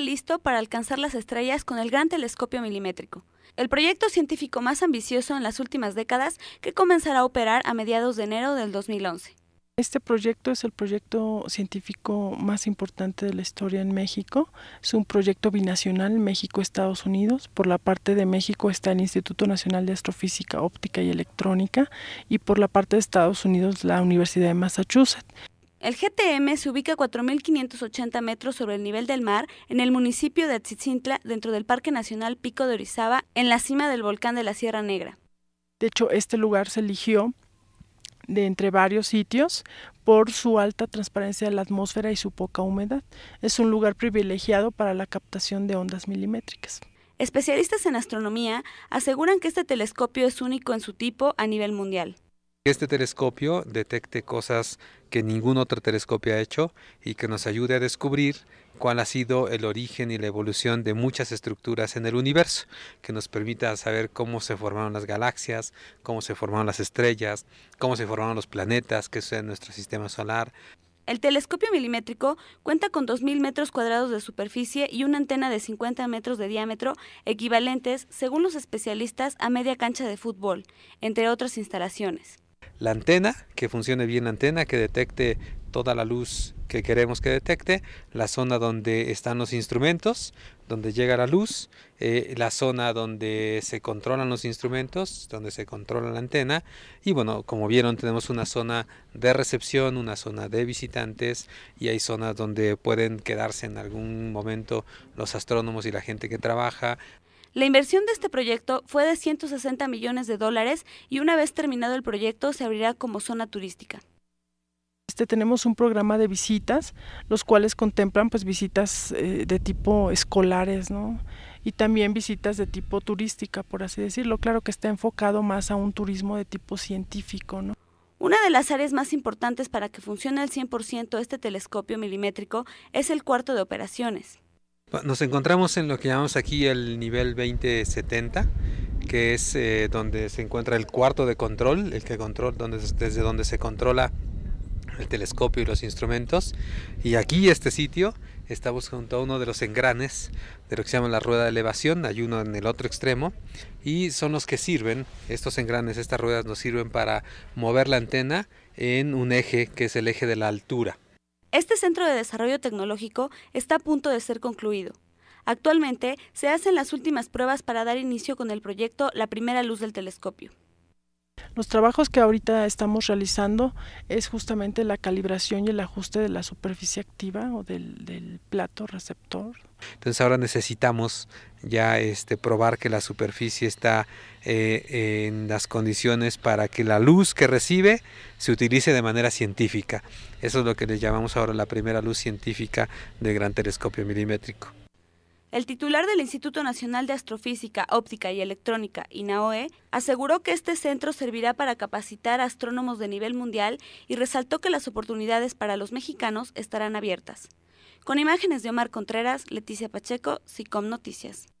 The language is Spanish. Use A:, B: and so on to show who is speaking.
A: listo para alcanzar las estrellas con el gran telescopio milimétrico, el proyecto científico más ambicioso en las últimas décadas que comenzará a operar a mediados de enero del 2011.
B: Este proyecto es el proyecto científico más importante de la historia en México. Es un proyecto binacional México-Estados Unidos. Por la parte de México está el Instituto Nacional de Astrofísica, Óptica y Electrónica y por la parte de Estados Unidos la Universidad de Massachusetts.
A: El GTM se ubica a 4.580 metros sobre el nivel del mar en el municipio de Atzitzintla, dentro del Parque Nacional Pico de Orizaba, en la cima del volcán de la Sierra
B: Negra. De hecho, este lugar se eligió de entre varios sitios por su alta transparencia de la atmósfera y su poca humedad. Es un lugar privilegiado para la captación de ondas milimétricas.
A: Especialistas en astronomía aseguran que este telescopio es único en su tipo a nivel mundial
C: este telescopio detecte cosas que ningún otro telescopio ha hecho y que nos ayude a descubrir cuál ha sido el origen y la evolución de muchas estructuras en el universo, que nos permita saber cómo se formaron las galaxias, cómo se formaron las estrellas, cómo se formaron los planetas que es nuestro sistema solar.
A: El telescopio milimétrico cuenta con 2.000 metros cuadrados de superficie y una antena de 50 metros de diámetro, equivalentes, según los especialistas, a media cancha de fútbol, entre otras instalaciones
C: la antena, que funcione bien la antena, que detecte toda la luz que queremos que detecte, la zona donde están los instrumentos, donde llega la luz, eh, la zona donde se controlan los instrumentos, donde se controla la antena y bueno, como vieron tenemos una zona de recepción, una zona de visitantes y hay zonas donde pueden quedarse en algún momento los astrónomos y la gente que trabaja.
A: La inversión de este proyecto fue de 160 millones de dólares y una vez terminado el proyecto se abrirá como zona turística.
B: Este, tenemos un programa de visitas, los cuales contemplan pues visitas eh, de tipo escolares, ¿no? Y también visitas de tipo turística, por así decirlo. Claro que está enfocado más a un turismo de tipo científico, Una de las áreas más importantes para
A: que funcione al 100% este telescopio milimétrico es el cuarto de operaciones.
C: Nos encontramos en lo que llamamos aquí el nivel 2070, que es eh, donde se encuentra el cuarto de control, el que control, desde donde se controla el telescopio y los instrumentos. Y aquí este sitio estamos junto a uno de los engranes de lo que se llama la rueda de elevación, hay uno en el otro extremo, y son los que sirven, estos engranes, estas ruedas nos sirven para mover la antena en un eje que es el eje de la altura.
A: Este centro de desarrollo tecnológico está a punto de ser concluido. Actualmente se hacen las últimas pruebas para dar inicio con el proyecto La primera luz del telescopio.
B: Los trabajos que ahorita estamos realizando es justamente la calibración y el ajuste de la superficie activa o del, plato receptor.
C: Entonces ahora necesitamos ya este, probar que la superficie está eh, en las condiciones para que la luz que recibe se utilice de manera científica. Eso es lo que le llamamos ahora la primera luz científica del gran telescopio milimétrico.
A: El titular del Instituto Nacional de Astrofísica, Óptica y Electrónica, INAOE, aseguró que este centro servirá para capacitar a astrónomos de nivel mundial y resaltó que las oportunidades para los mexicanos estarán abiertas. Con imágenes de Omar Contreras, Leticia Pacheco, SICOM Noticias.